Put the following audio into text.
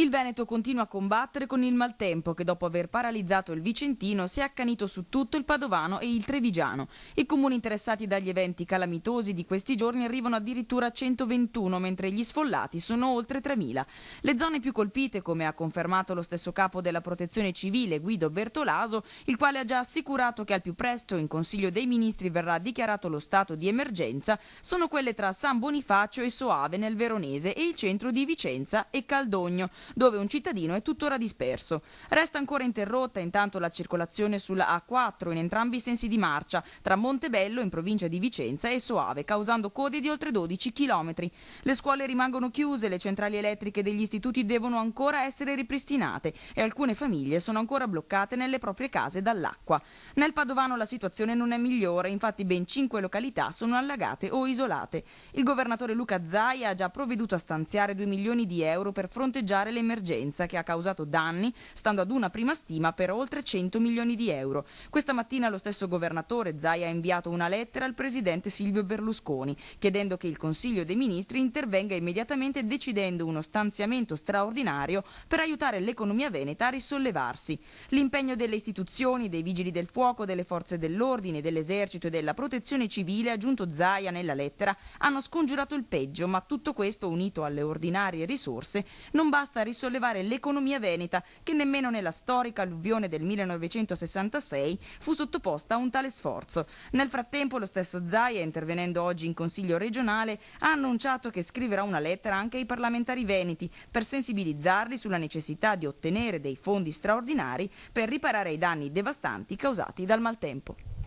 Il Veneto continua a combattere con il maltempo che dopo aver paralizzato il Vicentino si è accanito su tutto il Padovano e il Trevigiano. I comuni interessati dagli eventi calamitosi di questi giorni arrivano addirittura a 121 mentre gli sfollati sono oltre 3.000. Le zone più colpite, come ha confermato lo stesso capo della protezione civile Guido Bertolaso, il quale ha già assicurato che al più presto in Consiglio dei Ministri verrà dichiarato lo stato di emergenza, sono quelle tra San Bonifacio e Soave nel Veronese e il centro di Vicenza e Caldogno dove un cittadino è tuttora disperso. Resta ancora interrotta intanto la circolazione sulla A4 in entrambi i sensi di marcia, tra Montebello in provincia di Vicenza e Soave, causando code di oltre 12 km. Le scuole rimangono chiuse, le centrali elettriche degli istituti devono ancora essere ripristinate e alcune famiglie sono ancora bloccate nelle proprie case dall'acqua. Nel Padovano la situazione non è migliore, infatti ben 5 località sono allagate o isolate. Il governatore Luca Zai ha già provveduto a stanziare 2 milioni di euro per fronteggiare le dell'emergenza che ha causato danni, stando ad una prima stima, per oltre 100 milioni di euro. Questa mattina lo stesso governatore Zaia ha inviato una lettera al presidente Silvio Berlusconi, chiedendo che il Consiglio dei Ministri intervenga immediatamente decidendo uno stanziamento straordinario per aiutare l'economia veneta a risollevarsi. L'impegno delle istituzioni, dei vigili del fuoco, delle forze dell'ordine, dell'esercito e della protezione civile, aggiunto Zaia nella lettera, hanno scongiurato il peggio, ma tutto questo, unito alle ordinarie risorse, non basta a risollevare l'economia veneta, che nemmeno nella storica alluvione del 1966 fu sottoposta a un tale sforzo. Nel frattempo lo stesso Zaia, intervenendo oggi in Consiglio regionale, ha annunciato che scriverà una lettera anche ai parlamentari veneti per sensibilizzarli sulla necessità di ottenere dei fondi straordinari per riparare i danni devastanti causati dal maltempo.